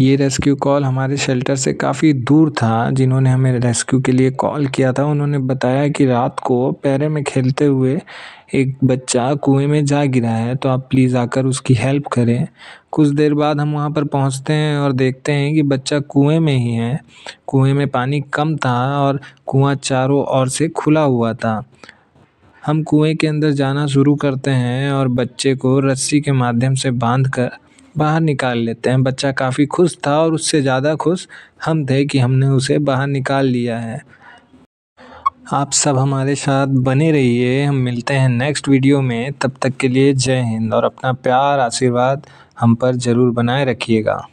ये rescue call हमारे shelter से काफ़ी दूर था जिन्होंने हमें रेस्क्यू के लिए कॉल किया था उन्होंने बताया कि रात को पैरे में खेलते हुए एक बच्चा कुएं में जा गिरा है तो आप प्लीज़ आकर उसकी हेल्प करें कुछ देर बाद हम वहाँ पर पहुँचते हैं और देखते हैं कि बच्चा कुएं में ही है कुएं में पानी कम था और कुआँ चारों ओर से खुला हुआ था हम कुएं के अंदर जाना शुरू करते हैं और बच्चे को रस्सी के माध्यम से बांध कर बाहर निकाल लेते हैं बच्चा काफ़ी खुश था और उससे ज़्यादा खुश हम थे कि हमने उसे बाहर निकाल लिया है आप सब हमारे साथ बने रहिए हम मिलते हैं नेक्स्ट वीडियो में तब तक के लिए जय हिंद और अपना प्यार आशीर्वाद हम पर ज़रूर बनाए रखिएगा